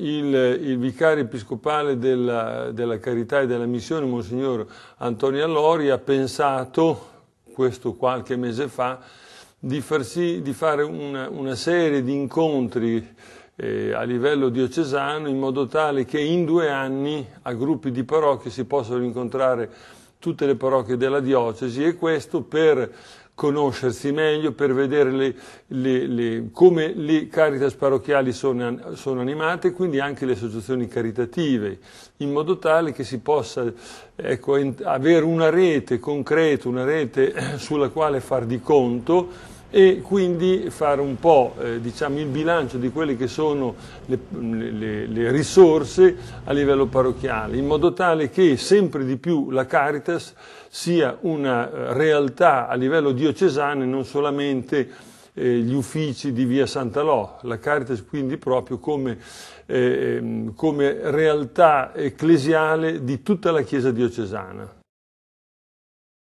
Il, il, vicario episcopale della, della, Carità e della Missione, Monsignor Antonio Allori, ha pensato, questo qualche mese fa, di, farsi, di fare una, una, serie di incontri eh, a livello diocesano in modo tale che in due anni a gruppi di parrocchie si possano incontrare tutte le parrocchie della diocesi e questo per conoscersi meglio, per vedere le, le, le, come le caritas parrocchiali sono, sono, animate, quindi anche le associazioni caritative, in modo tale che si possa ecco, avere una rete concreta, una rete sulla quale far di conto e quindi fare un po' eh, diciamo, il bilancio di quelle che sono le, le, le, risorse a livello parrocchiale, in modo tale che sempre di più la Caritas sia una eh, realtà a livello diocesano e non solamente eh, gli uffici di via Santalò, la Caritas quindi proprio come, eh, ehm, come realtà ecclesiale di tutta la Chiesa diocesana.